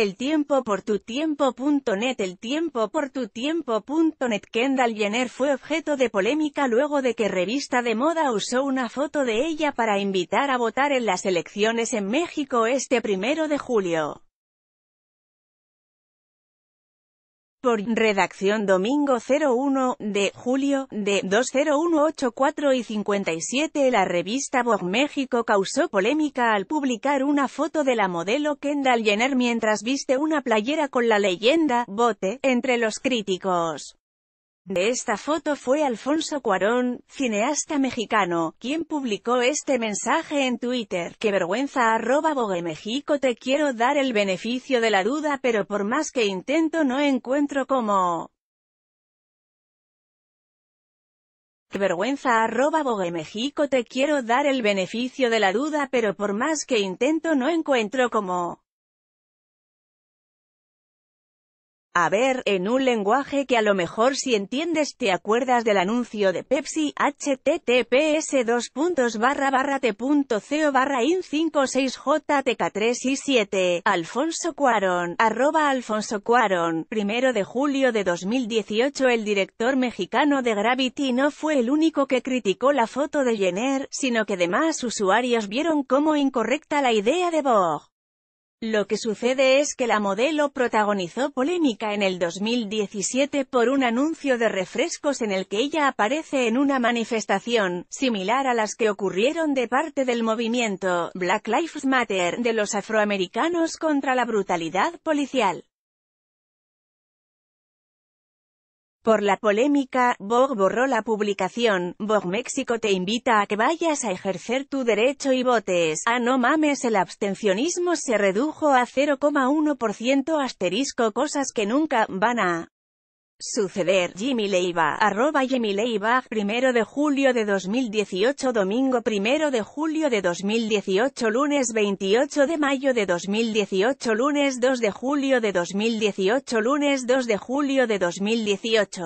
El tiempo por tu tiempo.net El tiempo por tu tiempo.net Kendall Jenner fue objeto de polémica luego de que revista de moda usó una foto de ella para invitar a votar en las elecciones en México este primero de julio. por redacción domingo 01 de julio de 20184 y 57 la revista Vogue México causó polémica al publicar una foto de la modelo Kendall Jenner mientras viste una playera con la leyenda «Bote» entre los críticos. De esta foto fue Alfonso Cuarón, cineasta mexicano, quien publicó este mensaje en Twitter, que vergüenza arroba Bogue te quiero dar el beneficio de la duda pero por más que intento no encuentro cómo... Qué vergüenza arroba Bogue te quiero dar el beneficio de la duda pero por más que intento no encuentro cómo... A ver, en un lenguaje que a lo mejor si entiendes te acuerdas del anuncio de Pepsi, https 2 barra t.co barra in 56jtk3 y 7, Alfonso Cuaron arroba Alfonso cuaron primero de julio de 2018 el director mexicano de Gravity no fue el único que criticó la foto de Jenner, sino que demás usuarios vieron como incorrecta la idea de Vogue. Lo que sucede es que la modelo protagonizó polémica en el 2017 por un anuncio de refrescos en el que ella aparece en una manifestación, similar a las que ocurrieron de parte del movimiento Black Lives Matter de los afroamericanos contra la brutalidad policial. Por la polémica, Vogue borró la publicación, Vogue México te invita a que vayas a ejercer tu derecho y votes. Ah no mames el abstencionismo se redujo a 0,1% asterisco cosas que nunca van a Suceder Jimmy Leiva, arroba Jimmy Leiva, primero de julio de 2018 Domingo primero de julio de 2018 Lunes 28 de mayo de 2018 Lunes 2 de julio de 2018 Lunes 2 de julio de 2018